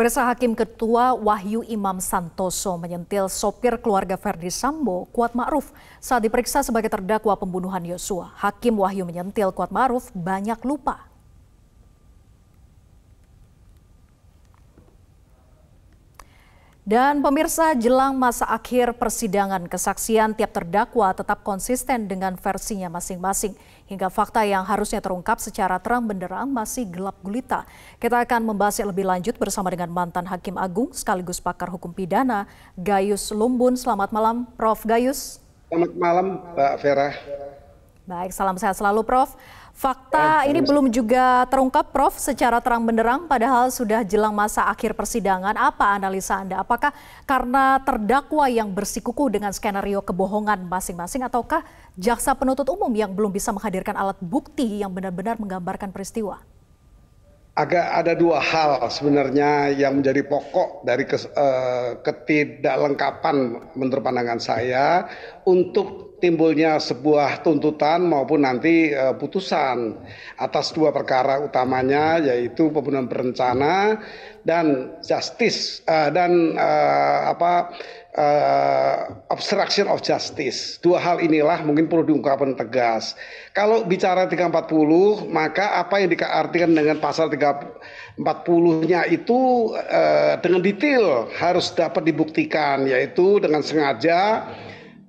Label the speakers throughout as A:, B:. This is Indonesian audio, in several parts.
A: Pemirsa Hakim Ketua Wahyu Imam Santoso menyentil sopir keluarga Ferdi Sambo, Kuat Ma'ruf, saat diperiksa sebagai terdakwa pembunuhan Yosua. Hakim Wahyu menyentil Kuat Ma'ruf banyak lupa Dan pemirsa jelang masa akhir persidangan kesaksian tiap terdakwa tetap konsisten dengan versinya masing-masing. Hingga fakta yang harusnya terungkap secara terang benderang masih gelap gulita. Kita akan membahasnya lebih lanjut bersama dengan mantan Hakim Agung sekaligus pakar hukum pidana Gayus Lumbun. Selamat malam Prof.
B: Gayus. Selamat malam Mbak Vera.
A: Baik, salam sehat selalu Prof. Fakta ini belum juga terungkap, Prof, secara terang benderang, padahal sudah jelang masa akhir persidangan. Apa analisa Anda? Apakah karena terdakwa yang bersikukuh dengan skenario kebohongan masing-masing, ataukah jaksa penuntut umum yang belum bisa menghadirkan alat bukti yang benar-benar menggambarkan peristiwa?
B: Agak ada dua hal sebenarnya yang menjadi pokok dari eh, ketidaklengkapan menurut pandangan saya untuk timbulnya sebuah tuntutan maupun nanti e, putusan atas dua perkara utamanya yaitu pembunuhan berencana dan justice e, dan e, apa obstruction of justice. Dua hal inilah mungkin perlu diungkapkan tegas. Kalau bicara 340 maka apa yang diartikan dengan pasal 340-nya itu dengan detail harus dapat dibuktikan yaitu dengan sengaja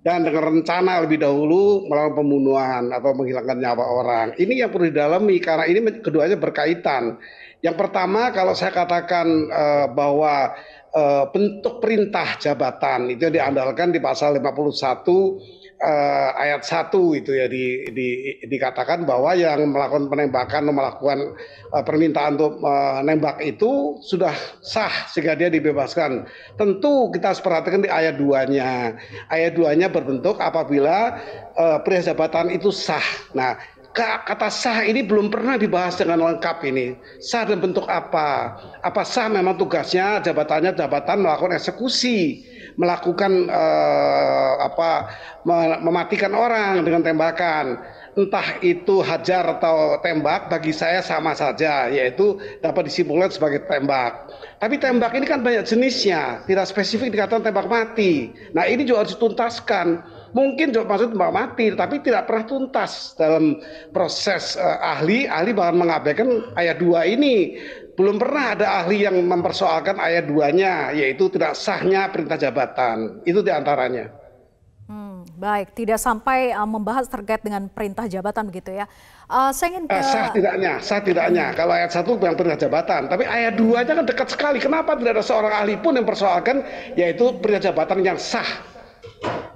B: dan dengan rencana lebih dahulu melakukan pembunuhan atau menghilangkan nyawa orang. Ini yang perlu didalami karena ini keduanya berkaitan. Yang pertama kalau saya katakan uh, bahwa uh, bentuk perintah jabatan itu diandalkan di pasal 51 eh, ayat 1 itu ya di, di, dikatakan bahwa yang melakukan penembakan melakukan eh, permintaan untuk menembak eh, itu sudah sah sehingga dia dibebaskan. Tentu kita harus perhatikan di ayat 2-nya. Ayat 2-nya berbentuk apabila eh, jabatan itu sah. Nah, kata sah ini belum pernah dibahas dengan lengkap ini. Sah dalam bentuk apa? Apa sah memang tugasnya jabatannya jabatan melakukan eksekusi, melakukan uh, apa mematikan orang dengan tembakan. Entah itu hajar atau tembak bagi saya sama saja, yaitu dapat disimpulkan sebagai tembak. Tapi tembak ini kan banyak jenisnya, tidak spesifik dikatakan tembak mati. Nah, ini juga harus dituntaskan mungkin Jok maksud mbak mati tapi tidak pernah tuntas dalam proses uh, ahli ahli bahkan mengabaikan ayat dua ini belum pernah ada ahli yang mempersoalkan ayat duanya yaitu tidak sahnya perintah jabatan itu diantaranya
A: hmm, baik tidak sampai uh, membahas terkait dengan perintah jabatan begitu ya uh, saya
B: ingin ke... Uh, sah tidaknya sah tidaknya hmm. kalau ayat satu yang perintah jabatan tapi ayat duanya kan dekat sekali kenapa tidak ada seorang ahli pun yang persoalkan, yaitu perintah jabatan yang sah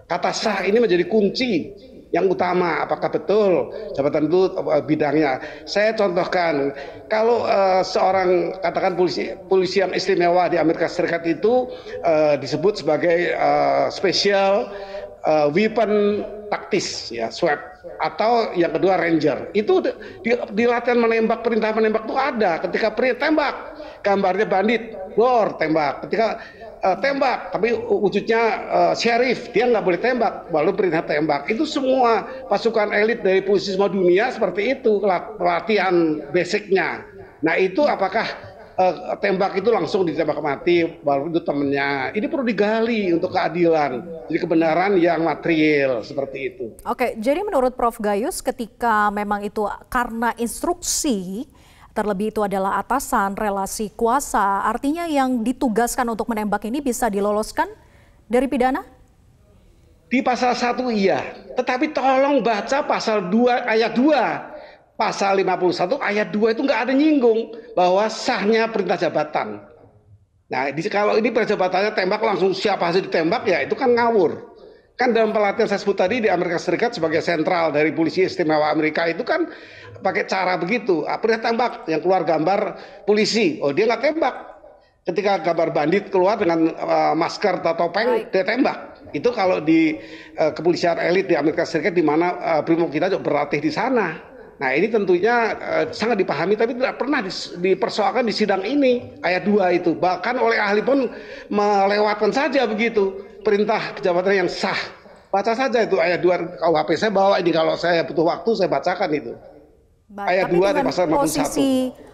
B: Kata sah ini menjadi kunci yang utama apakah betul jabatan itu eh, bidangnya. Saya contohkan kalau uh, seorang katakan polisi polisi yang istimewa di Amerika Serikat itu uh, disebut sebagai uh, special uh, weapon taktis ya SWAT atau yang kedua ranger itu di, di latihan menembak perintah menembak itu ada ketika perintah tembak gambarnya bandit bor tembak ketika uh, tembak, tapi wujudnya uh, sheriff, dia nggak boleh tembak, lalu perintah tembak. Itu semua pasukan elit dari posisi semua dunia seperti itu pelatihan basicnya. Nah itu apakah uh, tembak itu langsung ditembak mati, baru itu temennya. Ini perlu digali untuk keadilan, jadi kebenaran yang material seperti itu.
A: Oke, jadi menurut Prof. Gayus ketika memang itu karena instruksi Terlebih itu adalah atasan, relasi kuasa. Artinya yang ditugaskan untuk menembak ini bisa diloloskan dari pidana?
B: Di pasal 1 iya, tetapi tolong baca pasal 2 ayat 2. Pasal 51 ayat 2 itu nggak ada nyinggung bahwa sahnya perintah jabatan. Nah, di, kalau ini perjabatannya tembak langsung siapa hasil ditembak ya itu kan ngawur kan dalam pelatihan saya sebut tadi di Amerika Serikat sebagai sentral dari polisi istimewa Amerika itu kan pakai cara begitu dia ah, tembak yang keluar gambar polisi oh dia nggak tembak ketika gambar bandit keluar dengan uh, masker atau topeng dia tembak itu kalau di uh, kepolisian elit di Amerika Serikat di mana uh, eh, brimob kita juga berlatih di sana nah ini tentunya uh, sangat dipahami tapi tidak pernah dis, dipersoalkan di sidang ini ayat dua itu bahkan oleh ahli pun melewatkan saja begitu perintah pejabatnya yang sah. Baca saja itu ayat 2 KUHP. Saya bawa ini kalau saya butuh waktu saya bacakan itu. Baik,
A: ayat 2 di pasal 51. Posisi,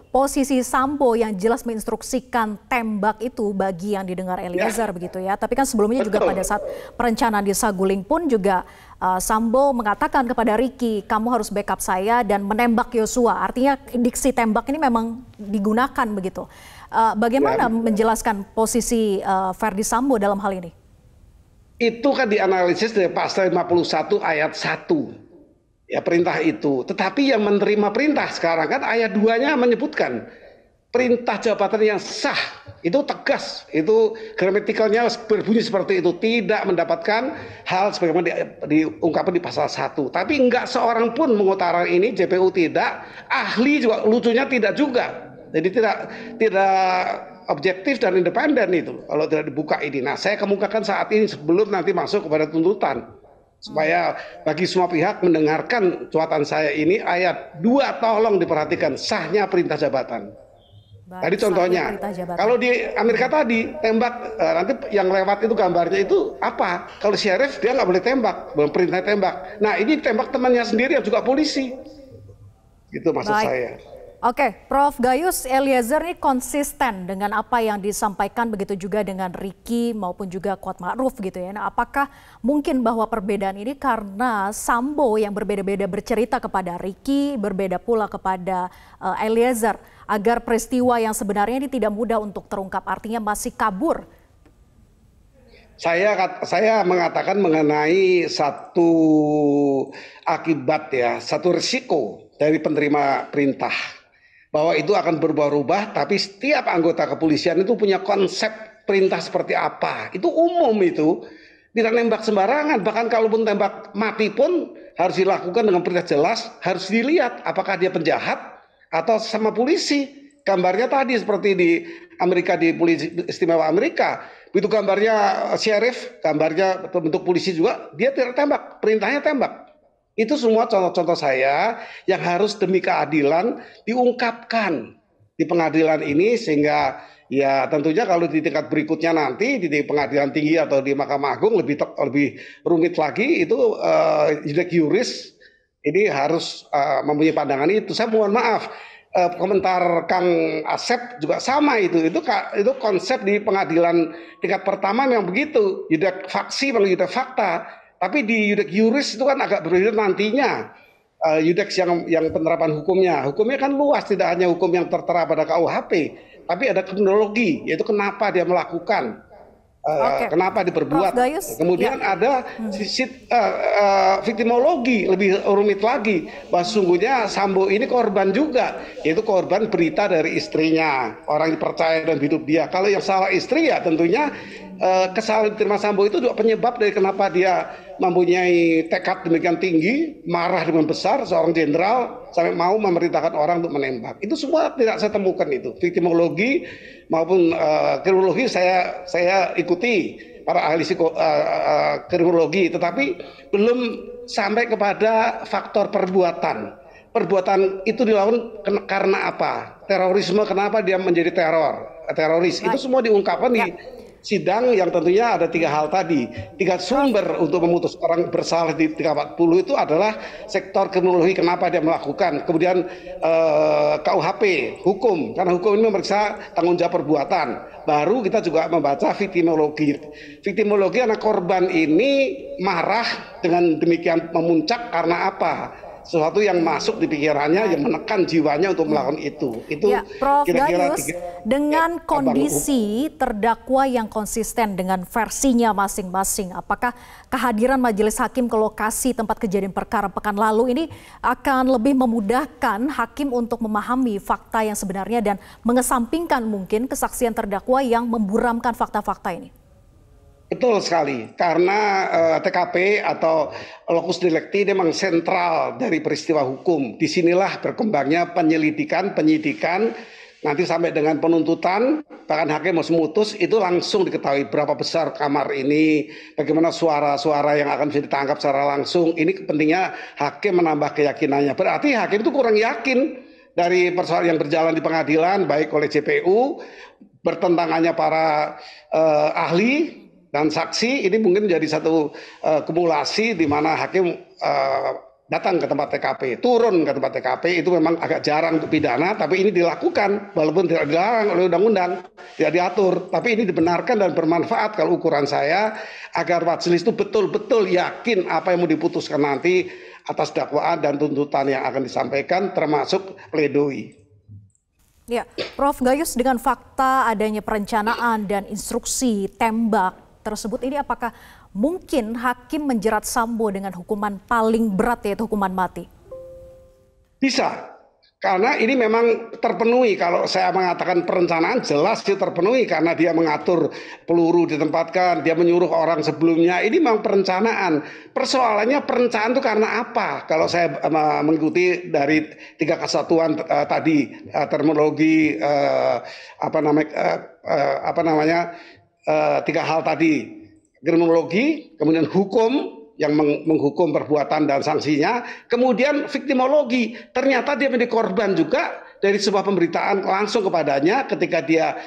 A: posisi Sambo yang jelas menginstruksikan tembak itu bagi yang didengar ya. Eliezer ya. begitu ya. Tapi kan sebelumnya Betul. juga pada saat perencanaan di Saguling pun juga uh, Sambo mengatakan kepada Ricky, kamu harus backup saya dan menembak Yosua. Artinya diksi tembak ini memang digunakan begitu. Uh, bagaimana ya. menjelaskan posisi uh, Sambo dalam hal ini?
B: itu kan dianalisis dari pasal 51 ayat 1. Ya perintah itu. Tetapi yang menerima perintah sekarang kan ayat 2-nya menyebutkan perintah jabatan yang sah itu tegas, itu gramatikalnya berbunyi seperti itu, tidak mendapatkan hal sebagaimana di, diungkapkan di pasal 1. Tapi enggak seorang pun mengutarakan ini, JPU tidak, ahli juga lucunya tidak juga. Jadi tidak tidak objektif dan independen itu kalau tidak dibuka ini. Nah, saya kemukakan saat ini sebelum nanti masuk kepada tuntutan supaya bagi semua pihak mendengarkan cuatan saya ini ayat 2 tolong diperhatikan sahnya perintah jabatan.
A: tadi contohnya, kalau di
B: Amerika tadi tembak eh, nanti yang lewat itu gambarnya itu apa? Kalau sheriff dia nggak boleh tembak, belum perintah tembak. Nah ini tembak temannya sendiri yang juga polisi, Itu maksud Baik. saya.
A: Oke, Prof. Gayus Eliezer ini konsisten dengan apa yang disampaikan begitu juga dengan Riki maupun juga Kuat Ma'ruf gitu ya. Nah, apakah mungkin bahwa perbedaan ini karena Sambo yang berbeda-beda bercerita kepada Riki, berbeda pula kepada uh, Eliezer agar peristiwa yang sebenarnya ini tidak mudah untuk terungkap, artinya masih kabur.
B: Saya saya mengatakan mengenai satu akibat ya, satu risiko dari penerima perintah bahwa itu akan berubah-ubah, tapi setiap anggota kepolisian itu punya konsep perintah seperti apa. Itu umum itu. Tidak nembak sembarangan, bahkan kalaupun tembak mati pun harus dilakukan dengan perintah jelas, harus dilihat apakah dia penjahat atau sama polisi. Gambarnya tadi seperti di Amerika di polisi istimewa Amerika, itu gambarnya sheriff, gambarnya bentuk polisi juga, dia tidak tembak, perintahnya tembak. Itu semua contoh-contoh saya yang harus demi keadilan diungkapkan di pengadilan ini sehingga ya tentunya kalau di tingkat berikutnya nanti di pengadilan tinggi atau di Mahkamah Agung lebih lebih rumit lagi itu uh, eh, juris ini harus uh, mempunyai pandangan itu. Saya mohon maaf uh, komentar Kang Asep juga sama itu. Itu itu konsep di pengadilan tingkat pertama yang begitu. yudek faksi, judak fakta tapi di yudek yuris itu kan agak berbeda nantinya uh, yudek yang yang penerapan hukumnya. Hukumnya kan luas, tidak hanya hukum yang tertera pada KUHP, tapi ada kronologi, yaitu kenapa dia melakukan, uh, eh, okay. kenapa diperbuat. Gayus, Kemudian ya. ada hmm. sisi uh, eh, uh, victimologi lebih rumit lagi, bahwa sungguhnya Sambo ini korban juga, yaitu korban berita dari istrinya, orang yang percaya dan hidup dia. Kalau yang salah istri ya tentunya Eh, kesalahan Firman Sambo itu juga penyebab dari kenapa dia mempunyai tekad demikian tinggi, marah dengan besar seorang jenderal sampai mau memerintahkan orang untuk menembak. Itu semua tidak saya temukan itu. Victimologi maupun uh, kriminologi saya saya ikuti para ahli psiko, uh, uh, kriminologi, tetapi belum sampai kepada faktor perbuatan. Perbuatan itu dilakukan karena apa? Terorisme kenapa dia menjadi teror? teroris. Itu semua diungkapkan di ya sidang yang tentunya ada tiga hal tadi. Tiga sumber untuk memutus orang bersalah di 340 itu adalah sektor kriminologi kenapa dia melakukan. Kemudian eh, KUHP, hukum. Karena hukum ini memeriksa tanggung jawab perbuatan. Baru kita juga membaca victimologi. Victimologi anak korban ini marah dengan demikian memuncak karena apa? sesuatu yang masuk di pikirannya yang menekan jiwanya untuk melakukan hmm. itu. Itu ya, Prof. kira-kira Gayus, tiga, ya,
A: dengan ya, kondisi terdakwa yang konsisten dengan versinya masing-masing, apakah kehadiran majelis hakim ke lokasi tempat kejadian perkara pekan lalu ini akan lebih memudahkan hakim untuk memahami fakta yang sebenarnya dan mengesampingkan mungkin kesaksian terdakwa yang memburamkan fakta-fakta ini?
B: Betul sekali, karena uh, eh, TKP atau lokus delikti memang sentral dari peristiwa hukum. Disinilah berkembangnya penyelidikan, penyidikan, nanti sampai dengan penuntutan, bahkan hakim harus memutus, itu langsung diketahui berapa besar kamar ini, bagaimana suara-suara yang akan bisa ditangkap secara langsung. Ini pentingnya hakim menambah keyakinannya. Berarti hakim itu kurang yakin dari persoalan yang berjalan di pengadilan, baik oleh CPU bertentangannya para uh, ahli, dan saksi ini mungkin jadi satu uh, kumulasi di mana hakim uh, datang ke tempat TKP, turun ke tempat TKP itu memang agak jarang untuk pidana, tapi ini dilakukan walaupun tidak dilarang oleh undang-undang, tidak diatur, tapi ini dibenarkan dan bermanfaat kalau ukuran saya agar majelis itu betul-betul yakin apa yang mau diputuskan nanti atas dakwaan dan tuntutan yang akan disampaikan termasuk pledoi.
A: Ya, Prof Gayus dengan fakta adanya perencanaan dan instruksi tembak tersebut ini apakah mungkin hakim menjerat Sambo dengan hukuman paling berat yaitu hukuman mati?
B: Bisa. Karena ini memang terpenuhi kalau saya mengatakan perencanaan jelas sih terpenuhi karena dia mengatur peluru ditempatkan, dia menyuruh orang sebelumnya. Ini memang perencanaan. Persoalannya perencanaan itu karena apa? Kalau saya eh, mengikuti dari tiga kesatuan uh, tadi uh, terminologi uh, apa namanya uh, uh, apa namanya uh, tiga hal tadi kriminologi, kemudian hukum yang meng menghukum perbuatan dan sanksinya, kemudian victimologi. Ternyata dia menjadi korban juga dari sebuah pemberitaan langsung kepadanya ketika dia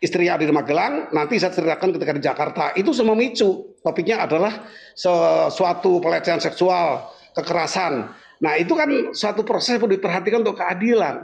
B: istrinya ada di Magelang, nanti saya ceritakan ketika di Jakarta. Itu semua memicu. Topiknya adalah sesuatu pelecehan seksual, kekerasan. Nah, itu kan suatu proses yang perlu diperhatikan untuk keadilan.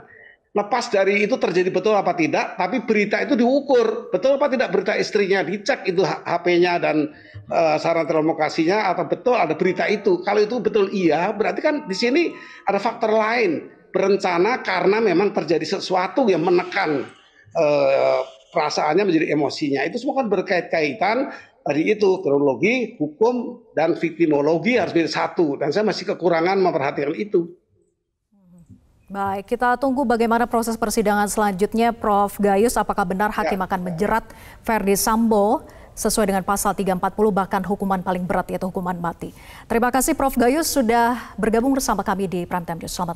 B: Lepas dari itu terjadi betul apa tidak, tapi berita itu diukur. Betul apa tidak berita istrinya, dicek itu HP-nya dan uh, saran termokasinya atau betul ada berita itu. Kalau itu betul iya, berarti kan di sini ada faktor lain. Berencana karena memang terjadi sesuatu yang menekan uh, perasaannya menjadi emosinya. Itu semua kan berkait-kaitan dari itu kronologi, hukum, dan victimologi harus menjadi satu. Dan saya masih kekurangan memperhatikan itu.
A: Baik, kita tunggu bagaimana proses persidangan selanjutnya, Prof. Gayus. Apakah benar ya, hakim ya, akan ya. menjerat Verdi Sambo sesuai dengan pasal 340 bahkan hukuman paling berat yaitu hukuman mati. Terima kasih Prof. Gayus sudah bergabung bersama kami di Prime Time News. Selamat malam.